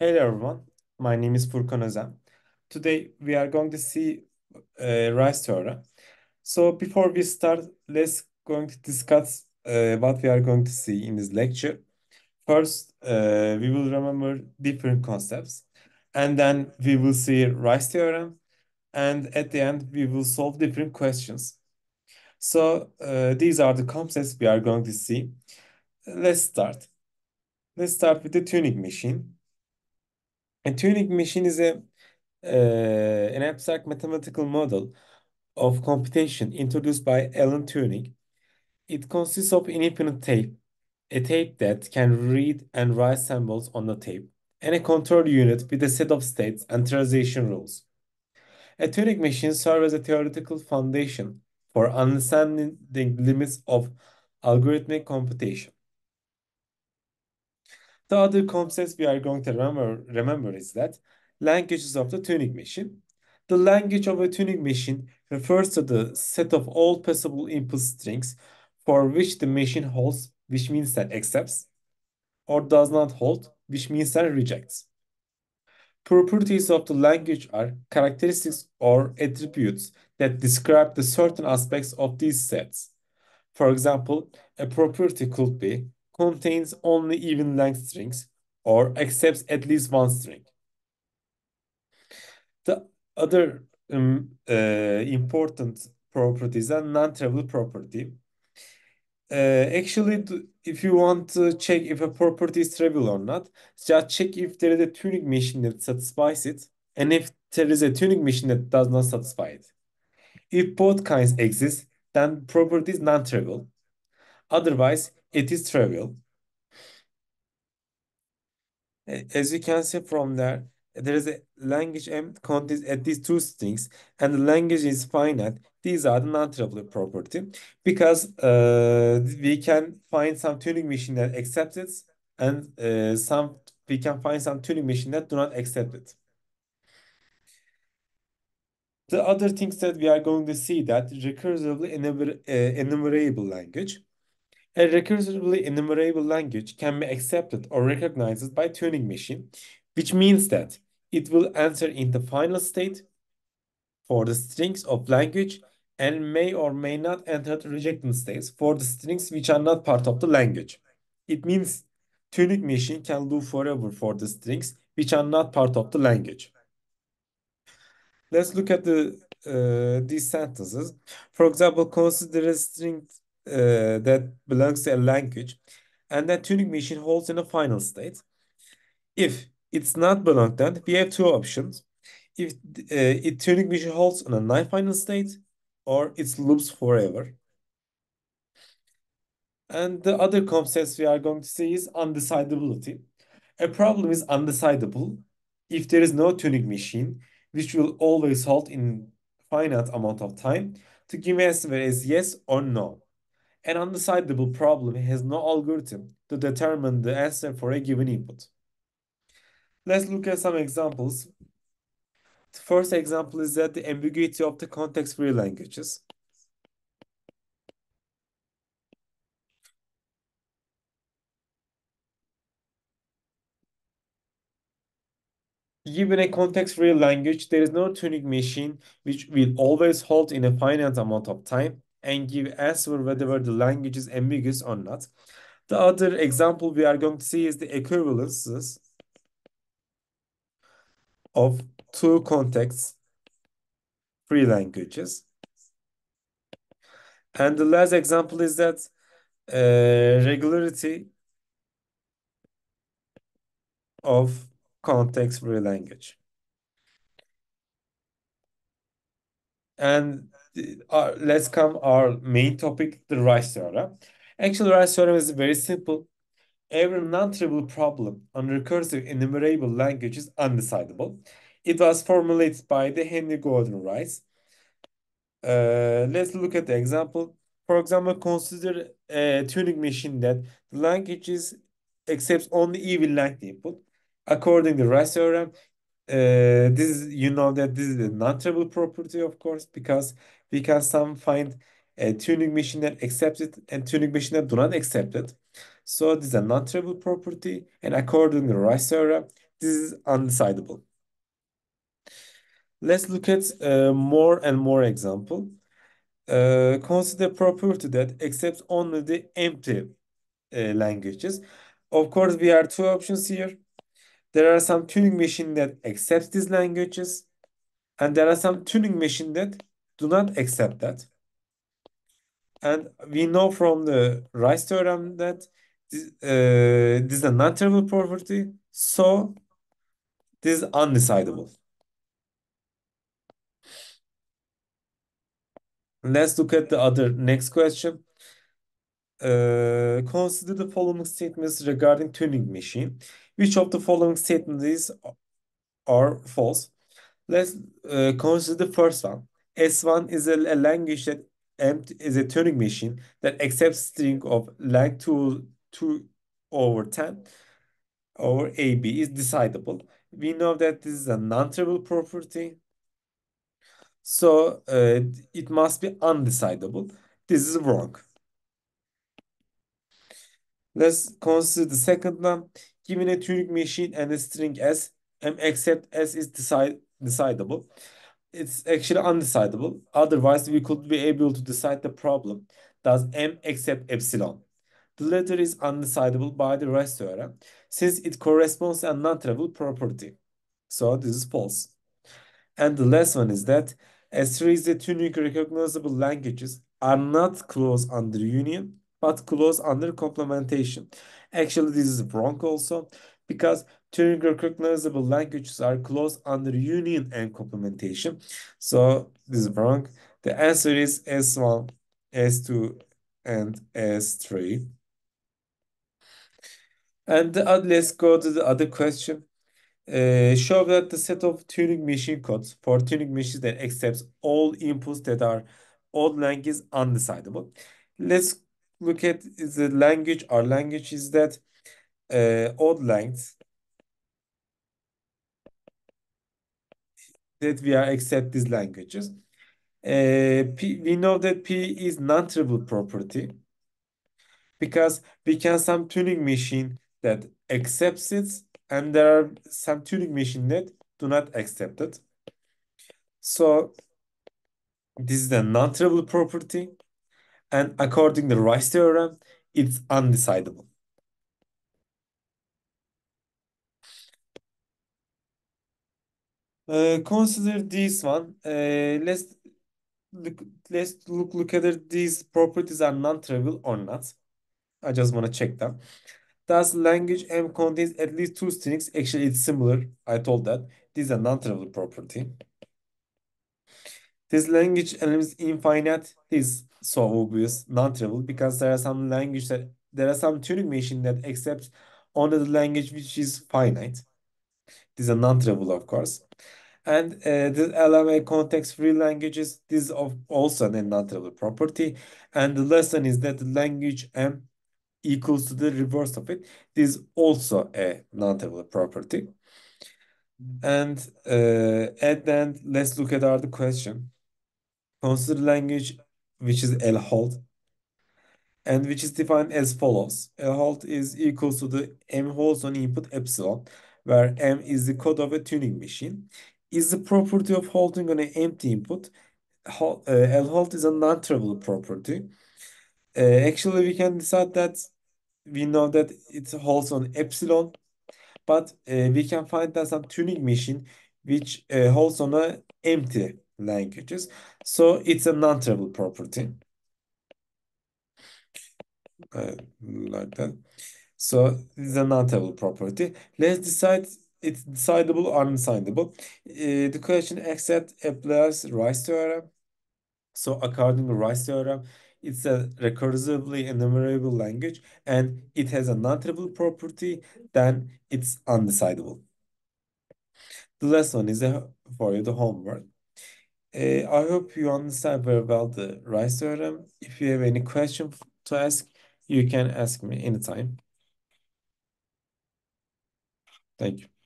Hello everyone, my name is Furkan Özem. Today we are going to see uh, rice theorem. So before we start, let's going to discuss uh, what we are going to see in this lecture. First, uh, we will remember different concepts and then we will see rice theorem and at the end we will solve different questions. So uh, these are the concepts we are going to see. Let's start. Let's start with the tuning machine. A Turing machine is a uh, an abstract mathematical model of computation introduced by Alan Turing. It consists of an infinite tape, a tape that can read and write symbols on the tape, and a control unit with a set of states and transition rules. A Turing machine serves as a theoretical foundation for understanding the limits of algorithmic computation. The other concepts we are going to remember, remember is that languages of the Turing machine. The language of a Turing machine refers to the set of all possible input strings for which the machine holds, which means that accepts, or does not hold, which means that rejects. Properties of the language are characteristics or attributes that describe the certain aspects of these sets. For example, a property could be contains only even length strings or accepts at least one string. The other um, uh, important property is a non-travel property. Uh, actually, if you want to check if a property is travel or not, just check if there is a Turing machine that satisfies it and if there is a Turing machine that does not satisfy it. If both kinds exist, then property is non-trivial. Otherwise, it is trivial. As you can see from there, there is a language M contains at least uh, two strings and the language is finite. These are the non-trivial property because uh, we can find some Turing machine that accepts it and uh, some we can find some Turing machine that do not accept it. The other things that we are going to see that recursively enumer uh, enumerable language. A recursively enumerable language can be accepted or recognized by Turing machine, which means that it will answer in the final state for the strings of language and may or may not enter the rejecting states for the strings which are not part of the language. It means Turing machine can do forever for the strings which are not part of the language. Let's look at the uh, these sentences. For example, consider a string uh, that belongs to a language and that Turing machine holds in a final state. If it's not belong then, we have two options. If uh, it Turing machine holds in a non-final state or it loops forever. And the other concepts we are going to see is undecidability. A problem is undecidable if there is no Turing machine, which will always hold in finite amount of time to give an answer as yes or no. An undecidable problem has no algorithm to determine the answer for a given input. Let's look at some examples. The first example is that the ambiguity of the context-free languages. Given a context-free language, there is no Turing machine which will always hold in a finite amount of time and give answer whether the language is ambiguous or not. The other example we are going to see is the equivalences of two contexts, free languages. And the last example is that uh, regularity of context-free language. And uh, let's come our main topic, the Rice theorem. Actually, Rice theorem is very simple. Every non-trivial problem on recursive enumerable language is undecidable. It was formulated by the Henry Gordon Rice. Uh, let's look at the example. For example, consider a tuning machine that the language is accepts only even length input. According to Rice theorem, uh, this is, you know that this is a non-trivial property, of course, because we can some find a uh, tuning machine that accepts it and tuning machine that do not accept it. So this is a non-trivial property, and according to Rice theorem, this is undecidable. Let's look at uh, more and more example. Uh, consider property that accepts only the empty uh, languages. Of course, we have two options here. There are some tuning machine that accepts these languages, and there are some tuning machine that do not accept that. And we know from the Rice theorem that uh, this is a non-trivial property, so this is undecidable. Let's look at the other next question. Uh, consider the following statements regarding Turing machine. Which of the following statements are false? Let's uh, consider the first one. S1 is a, a language that is a Turing machine that accepts string of length 2, 2 over 10 or AB is decidable. We know that this is a non-trivial property. So uh, it must be undecidable. This is wrong. Let's consider the second one. Given a Turing machine and a string S, M accept S is decide decidable it's actually undecidable. Otherwise, we could be able to decide the problem. Does M accept epsilon? The latter is undecidable by the Rice theorem since it corresponds to a non-trivial property. So this is false. And the last one is that s is the unique recognizable languages are not close under union, but close under complementation. Actually, this is wrong also because Turing recognizable languages are close under union and complementation. So this is wrong. The answer is S1, S2, and S3. And uh, let's go to the other question. Uh, show that the set of Turing machine codes for Turing machines that accepts all inputs that are all languages undecidable. Let's look at the language. Our language is that uh, odd length that we are accept these languages. Uh, P, we know that P is non-trivial property because we can some tuning machine that accepts it and there are some tuning machine that do not accept it. So this is a non-trivial property and according to the Rice theorem, it's undecidable. Uh, consider this one. Uh, let's look, let's look look whether these properties are non-trivial or not. I just want to check them. Does language M contains at least two strings. Actually, it's similar. I told that. This is a non-trivial property. This language M is infinite. This is so obvious, non-trivial, because there are some language that there are some Turing machine that accepts only the language which is finite. This is a non-trivial, of course. And uh, the LMA context-free languages, this is also an ennotatable property. And the lesson is that the language M equals to the reverse of it. This is also a non-table property. And uh, at the end, let's look at our question. Consider language, which is L-halt, and which is defined as follows. L-halt is equal to the m halt on input epsilon, where M is the code of a tuning machine is the property of holding on an empty input. halt? Uh, L hold is a non-trivial property. Uh, actually, we can decide that we know that it holds on epsilon, but uh, we can find that some tuning machine which uh, holds on a empty languages. So it's a non-trivial property. Uh, like that. So it's a non-trivial property. Let's decide it's decidable or undecidable. Uh, the question except applies Rice theorem. So according to Rice theorem, it's a recursively enumerable language and it has a non-trivial property, then it's undecidable. The last one is a, uh, for you, the homework. Uh, I hope you understand very well the Rice theorem. If you have any question to ask, you can ask me anytime. Thank you.